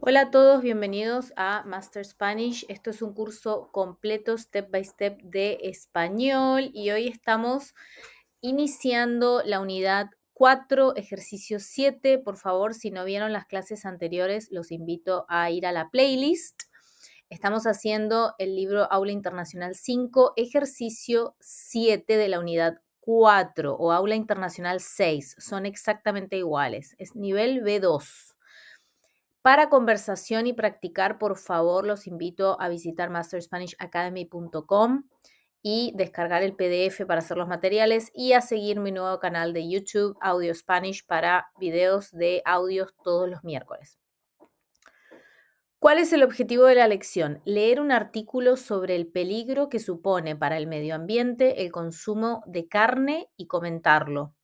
Hola a todos, bienvenidos a Master Spanish. Esto es un curso completo, step by step, de español y hoy estamos iniciando la unidad 4, ejercicio 7. Por favor, si no vieron las clases anteriores, los invito a ir a la playlist. Estamos haciendo el libro Aula Internacional 5, ejercicio 7 de la unidad 4 o Aula Internacional 6. Son exactamente iguales. Es nivel B2. Para conversación y practicar, por favor, los invito a visitar masterspanishacademy.com y descargar el PDF para hacer los materiales y a seguir mi nuevo canal de YouTube Audio Spanish para videos de audios todos los miércoles. ¿Cuál es el objetivo de la lección? Leer un artículo sobre el peligro que supone para el medio ambiente el consumo de carne y comentarlo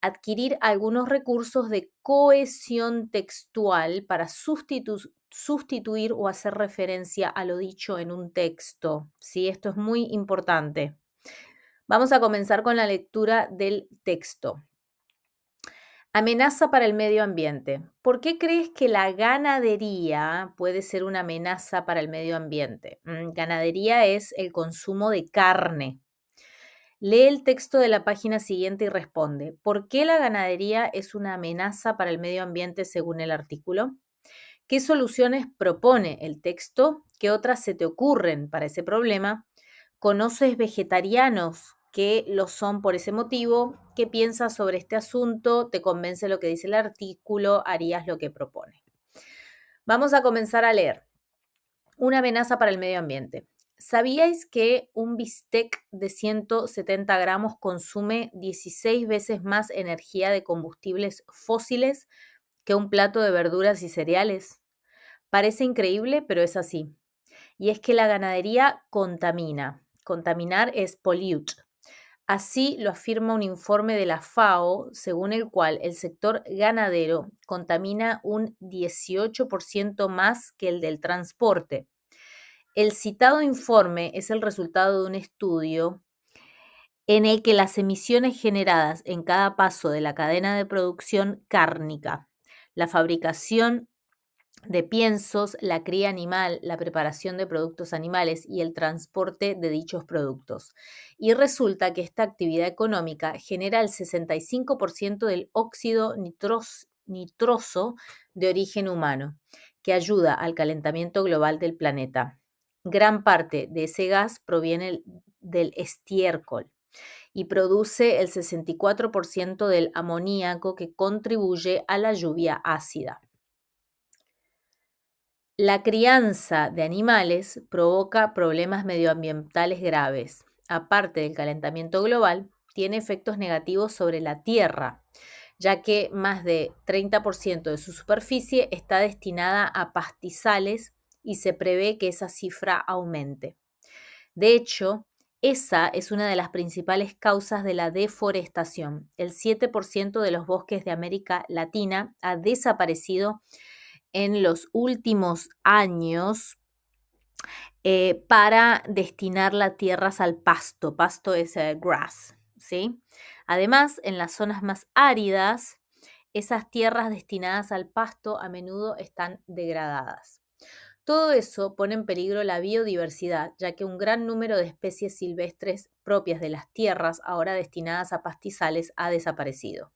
adquirir algunos recursos de cohesión textual para sustituir o hacer referencia a lo dicho en un texto. ¿sí? Esto es muy importante. Vamos a comenzar con la lectura del texto. Amenaza para el medio ambiente. ¿Por qué crees que la ganadería puede ser una amenaza para el medio ambiente? Mm, ganadería es el consumo de carne, Lee el texto de la página siguiente y responde, ¿por qué la ganadería es una amenaza para el medio ambiente según el artículo? ¿Qué soluciones propone el texto? ¿Qué otras se te ocurren para ese problema? ¿Conoces vegetarianos que lo son por ese motivo? ¿Qué piensas sobre este asunto? ¿Te convence lo que dice el artículo? ¿Harías lo que propone? Vamos a comenzar a leer. Una amenaza para el medio ambiente. ¿Sabíais que un bistec de 170 gramos consume 16 veces más energía de combustibles fósiles que un plato de verduras y cereales? Parece increíble, pero es así. Y es que la ganadería contamina. Contaminar es pollute. Así lo afirma un informe de la FAO, según el cual el sector ganadero contamina un 18% más que el del transporte. El citado informe es el resultado de un estudio en el que las emisiones generadas en cada paso de la cadena de producción cárnica, la fabricación de piensos, la cría animal, la preparación de productos animales y el transporte de dichos productos. Y resulta que esta actividad económica genera el 65% del óxido nitroso de origen humano, que ayuda al calentamiento global del planeta. Gran parte de ese gas proviene del estiércol y produce el 64% del amoníaco que contribuye a la lluvia ácida. La crianza de animales provoca problemas medioambientales graves. Aparte del calentamiento global, tiene efectos negativos sobre la Tierra, ya que más de 30% de su superficie está destinada a pastizales y se prevé que esa cifra aumente. De hecho, esa es una de las principales causas de la deforestación. El 7% de los bosques de América Latina ha desaparecido en los últimos años eh, para destinar las tierras al pasto. Pasto es eh, grass, ¿sí? Además, en las zonas más áridas, esas tierras destinadas al pasto a menudo están degradadas. Todo eso pone en peligro la biodiversidad, ya que un gran número de especies silvestres propias de las tierras ahora destinadas a pastizales ha desaparecido.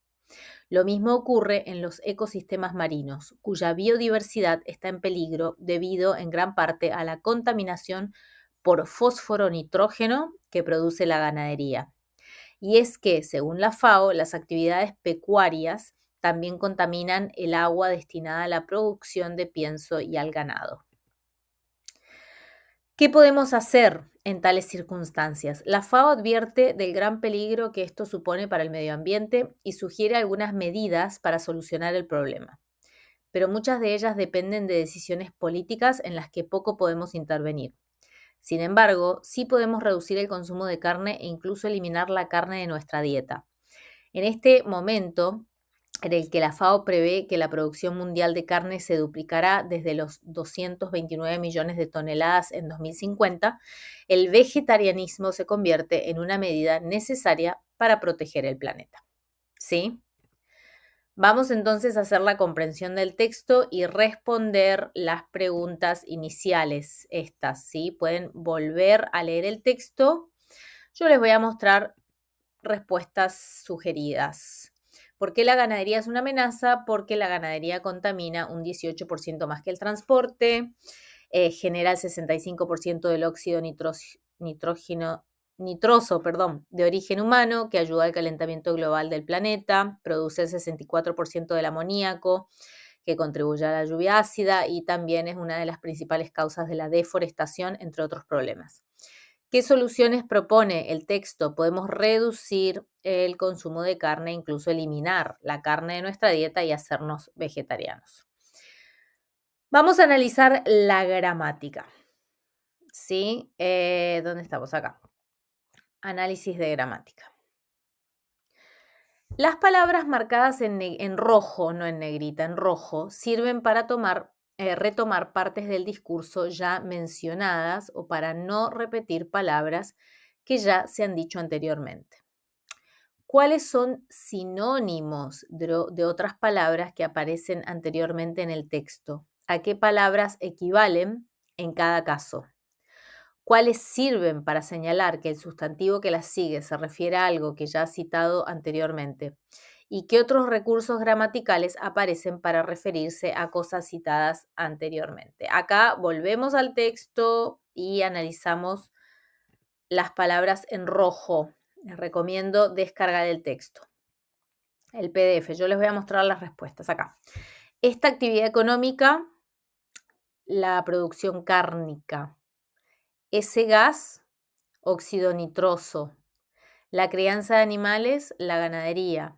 Lo mismo ocurre en los ecosistemas marinos, cuya biodiversidad está en peligro debido en gran parte a la contaminación por fósforo nitrógeno que produce la ganadería. Y es que, según la FAO, las actividades pecuarias también contaminan el agua destinada a la producción de pienso y al ganado. ¿Qué podemos hacer en tales circunstancias? La FAO advierte del gran peligro que esto supone para el medio ambiente y sugiere algunas medidas para solucionar el problema, pero muchas de ellas dependen de decisiones políticas en las que poco podemos intervenir. Sin embargo, sí podemos reducir el consumo de carne e incluso eliminar la carne de nuestra dieta. En este momento, en el que la FAO prevé que la producción mundial de carne se duplicará desde los 229 millones de toneladas en 2050, el vegetarianismo se convierte en una medida necesaria para proteger el planeta. ¿Sí? Vamos entonces a hacer la comprensión del texto y responder las preguntas iniciales, estas, ¿sí? Pueden volver a leer el texto. Yo les voy a mostrar respuestas sugeridas. ¿Por qué la ganadería es una amenaza? Porque la ganadería contamina un 18% más que el transporte, eh, genera el 65% del óxido nitrógeno, nitroso perdón, de origen humano, que ayuda al calentamiento global del planeta, produce el 64% del amoníaco, que contribuye a la lluvia ácida y también es una de las principales causas de la deforestación, entre otros problemas. ¿Qué soluciones propone el texto? Podemos reducir el consumo de carne, incluso eliminar la carne de nuestra dieta y hacernos vegetarianos. Vamos a analizar la gramática. ¿Sí? Eh, ¿Dónde estamos acá? Análisis de gramática. Las palabras marcadas en, en, rojo, no en negrita, en rojo, sirven para tomar eh, retomar partes del discurso ya mencionadas o para no repetir palabras que ya se han dicho anteriormente. ¿Cuáles son sinónimos de, de otras palabras que aparecen anteriormente en el texto? ¿A qué palabras equivalen en cada caso? ¿Cuáles sirven para señalar que el sustantivo que las sigue se refiere a algo que ya ha citado anteriormente? y qué otros recursos gramaticales aparecen para referirse a cosas citadas anteriormente. Acá volvemos al texto y analizamos las palabras en rojo. Les recomiendo descargar el texto, el PDF. Yo les voy a mostrar las respuestas acá. Esta actividad económica, la producción cárnica, ese gas, óxido nitroso, la crianza de animales, la ganadería,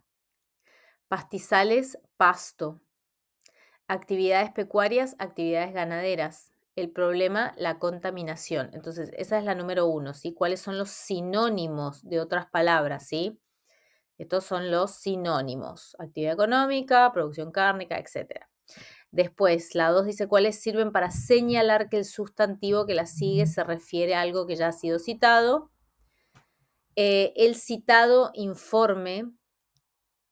Pastizales, pasto. Actividades pecuarias, actividades ganaderas. El problema, la contaminación. Entonces, esa es la número uno, ¿sí? ¿Cuáles son los sinónimos de otras palabras, sí? Estos son los sinónimos. Actividad económica, producción cárnica, etc. Después, la dos dice cuáles sirven para señalar que el sustantivo que la sigue se refiere a algo que ya ha sido citado. Eh, el citado informe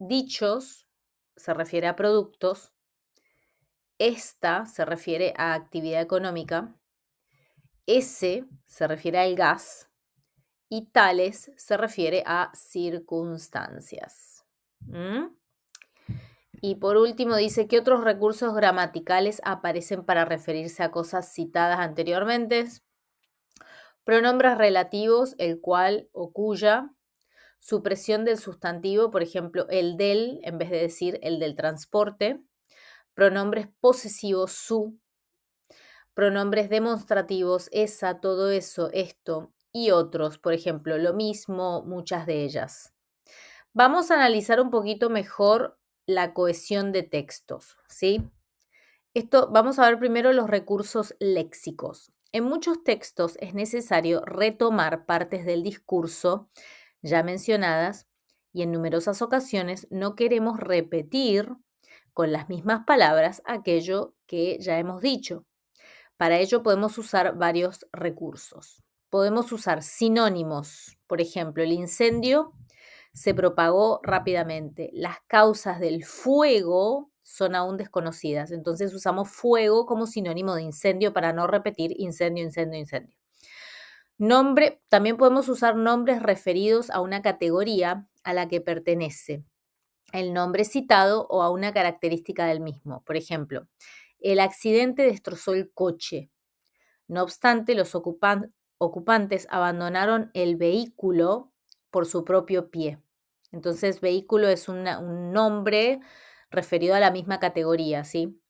Dichos se refiere a productos. Esta se refiere a actividad económica. ese se refiere al gas. Y tales se refiere a circunstancias. Y por último dice, que otros recursos gramaticales aparecen para referirse a cosas citadas anteriormente? Pronombres relativos, el cual o cuya, supresión del sustantivo, por ejemplo, el del, en vez de decir el del transporte, pronombres posesivos su, pronombres demostrativos, esa, todo eso, esto y otros, por ejemplo, lo mismo, muchas de ellas. Vamos a analizar un poquito mejor la cohesión de textos, ¿sí? Esto vamos a ver primero los recursos léxicos. En muchos textos es necesario retomar partes del discurso ya mencionadas y en numerosas ocasiones no queremos repetir con las mismas palabras aquello que ya hemos dicho. Para ello podemos usar varios recursos. Podemos usar sinónimos. Por ejemplo, el incendio se propagó rápidamente. Las causas del fuego son aún desconocidas. Entonces usamos fuego como sinónimo de incendio para no repetir incendio, incendio, incendio. Nombre, también podemos usar nombres referidos a una categoría a la que pertenece el nombre citado o a una característica del mismo. Por ejemplo, el accidente destrozó el coche. No obstante, los ocupantes abandonaron el vehículo por su propio pie. Entonces, vehículo es un nombre referido a la misma categoría, ¿sí?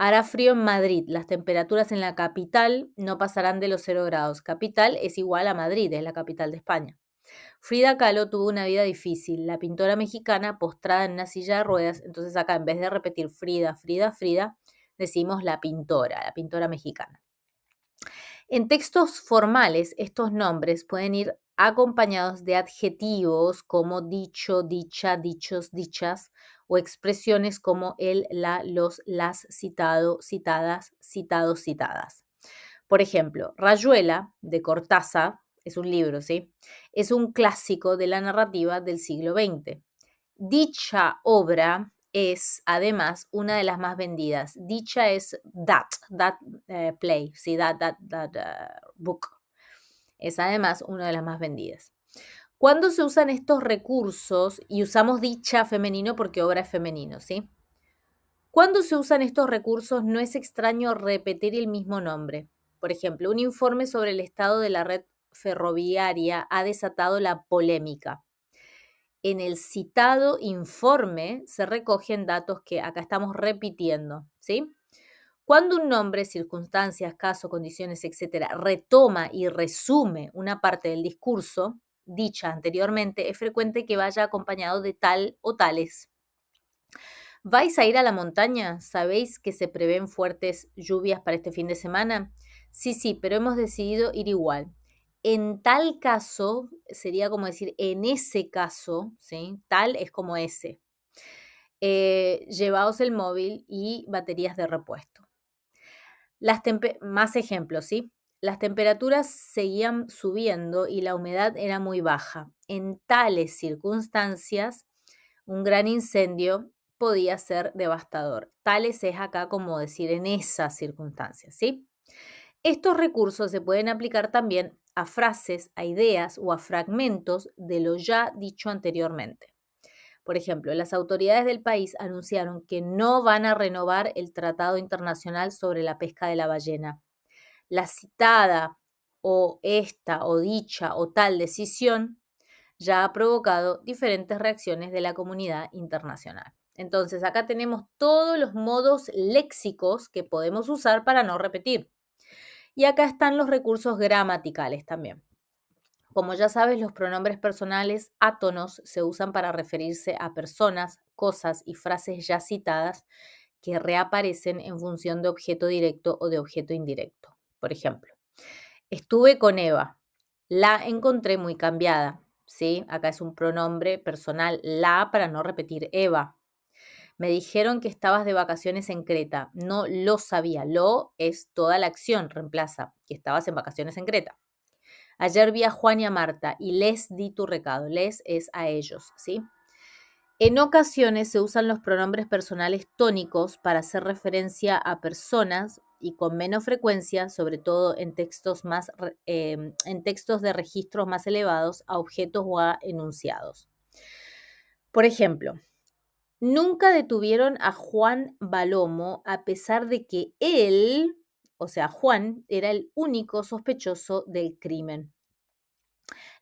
Hará frío en Madrid. Las temperaturas en la capital no pasarán de los 0 grados. Capital es igual a Madrid, es la capital de España. Frida Kahlo tuvo una vida difícil. La pintora mexicana postrada en una silla de ruedas. Entonces acá en vez de repetir Frida, Frida, Frida, decimos la pintora, la pintora mexicana. En textos formales, estos nombres pueden ir acompañados de adjetivos como dicho, dicha, dichos, dichas o expresiones como el, la, los, las, citado, citadas, citados, citadas. Por ejemplo, Rayuela de Cortázar, es un libro, ¿sí? Es un clásico de la narrativa del siglo XX. Dicha obra es además una de las más vendidas. Dicha es That, That eh, Play, ¿sí? That, that, that eh, Book. Es además una de las más vendidas. Cuando se usan estos recursos? Y usamos dicha femenino porque obra es femenino, ¿sí? Cuando se usan estos recursos no es extraño repetir el mismo nombre. Por ejemplo, un informe sobre el estado de la red ferroviaria ha desatado la polémica. En el citado informe se recogen datos que acá estamos repitiendo, ¿sí? Cuando un nombre, circunstancias, caso, condiciones, etcétera, retoma y resume una parte del discurso, dicha anteriormente, es frecuente que vaya acompañado de tal o tales. ¿Vais a ir a la montaña? ¿Sabéis que se prevén fuertes lluvias para este fin de semana? Sí, sí, pero hemos decidido ir igual. En tal caso, sería como decir, en ese caso, ¿sí? Tal es como ese. Eh, llevaos el móvil y baterías de repuesto. Las más ejemplos, ¿sí? Las temperaturas seguían subiendo y la humedad era muy baja. En tales circunstancias, un gran incendio podía ser devastador. Tales es acá como decir en esas circunstancias, ¿sí? Estos recursos se pueden aplicar también a frases, a ideas o a fragmentos de lo ya dicho anteriormente. Por ejemplo, las autoridades del país anunciaron que no van a renovar el Tratado Internacional sobre la Pesca de la Ballena la citada o esta o dicha o tal decisión ya ha provocado diferentes reacciones de la comunidad internacional. Entonces, acá tenemos todos los modos léxicos que podemos usar para no repetir. Y acá están los recursos gramaticales también. Como ya sabes, los pronombres personales átonos se usan para referirse a personas, cosas y frases ya citadas que reaparecen en función de objeto directo o de objeto indirecto por ejemplo. Estuve con Eva, la encontré muy cambiada, ¿sí? Acá es un pronombre personal, la para no repetir Eva. Me dijeron que estabas de vacaciones en Creta, no lo sabía, lo es toda la acción, reemplaza, que estabas en vacaciones en Creta. Ayer vi a Juan y a Marta y les di tu recado, les es a ellos, ¿sí? En ocasiones se usan los pronombres personales tónicos para hacer referencia a personas y con menos frecuencia, sobre todo en textos, más, em, en textos de registros más elevados, a objetos o a enunciados. Por ejemplo, nunca detuvieron a Juan Balomo a pesar de que él, o sea, Juan, era el único sospechoso del crimen.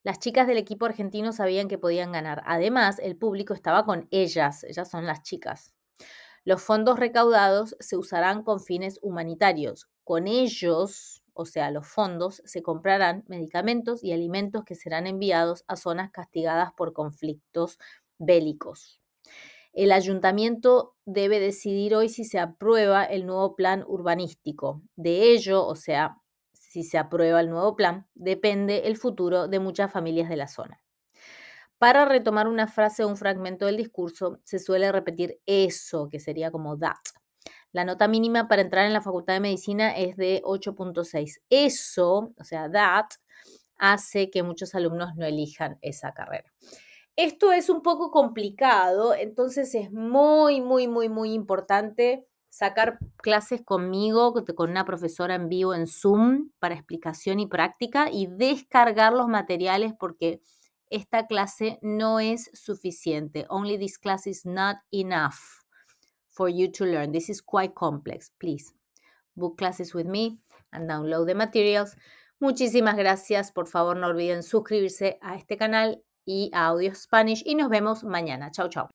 Las chicas del equipo argentino sabían que podían ganar. Además, el público estaba con ellas. Ellas son las chicas, los fondos recaudados se usarán con fines humanitarios. Con ellos, o sea, los fondos, se comprarán medicamentos y alimentos que serán enviados a zonas castigadas por conflictos bélicos. El ayuntamiento debe decidir hoy si se aprueba el nuevo plan urbanístico. De ello, o sea, si se aprueba el nuevo plan, depende el futuro de muchas familias de la zona. Para retomar una frase o un fragmento del discurso, se suele repetir eso, que sería como that. La nota mínima para entrar en la Facultad de Medicina es de 8.6. Eso, o sea, that, hace que muchos alumnos no elijan esa carrera. Esto es un poco complicado, entonces es muy, muy, muy, muy importante sacar clases conmigo, con una profesora en vivo en Zoom para explicación y práctica y descargar los materiales porque esta clase no es suficiente. Only this class is not enough for you to learn. This is quite complex. Please book classes with me and download the materials. Muchísimas gracias. Por favor, no olviden suscribirse a este canal y a Audio Spanish y nos vemos mañana. Chao, chao.